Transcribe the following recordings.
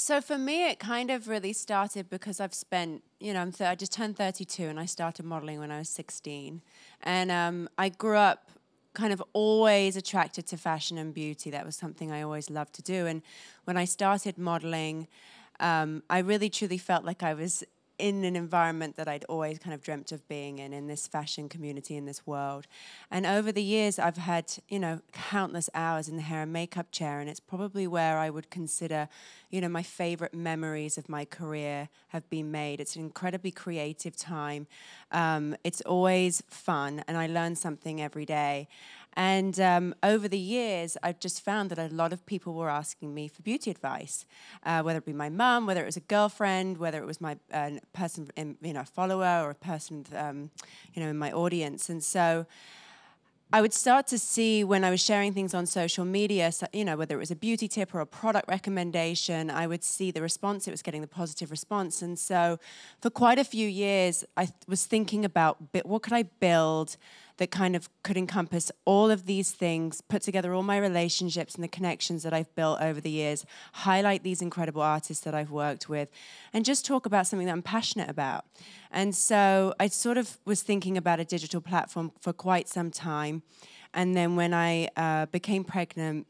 So for me, it kind of really started because I've spent, you know, I'm th- I just turned 32 and I started modeling when I was 16. And um, I grew up kind of always attracted to fashion and beauty. That was something I always loved to do. And when I started modeling, um, I really truly felt like I was in an environment that I'd always kind of dreamt of being in, in this fashion community, in this world. And over the years, I've had, you know, countless hours in the hair and makeup chair, and it's probably where I would consider, you know, my favorite memories of my career have been made. It's an incredibly creative time. Um, it's always fun, and I learn something every day. And um, over the years, I've just found that a lot of people were asking me for beauty advice, uh, whether it be my mum, whether it was a girlfriend, whether it was my uh, person, in, you know, a follower or a person, um, you know, in my audience. And so I would start to see when I was sharing things on social media, so, you know, whether it was a beauty tip or a product recommendation, I would see the response. It was getting the positive response. And so for quite a few years, I was thinking about what could I build that kind of could encompass all of these things, put together all my relationships and the connections that I've built over the years, highlight these incredible artists that I've worked with, and just talk about something that I'm passionate about. And so I sort of was thinking about a digital platform for quite some time. And then when I uh, became pregnant,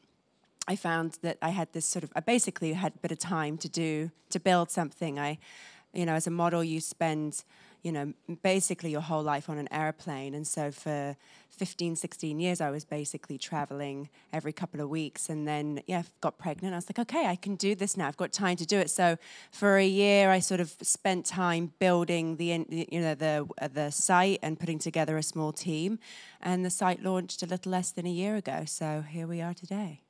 I found that I had this sort of, I basically had a bit of time to do, to build something. I you know, as a model, you spend, you know, basically your whole life on an airplane. And so for 15, 16 years, I was basically traveling every couple of weeks. And then, yeah, got pregnant. I was like, okay, I can do this now. I've got time to do it. So for a year, I sort of spent time building the, you know, the, uh, the site and putting together a small team. And the site launched a little less than a year ago. So here we are today.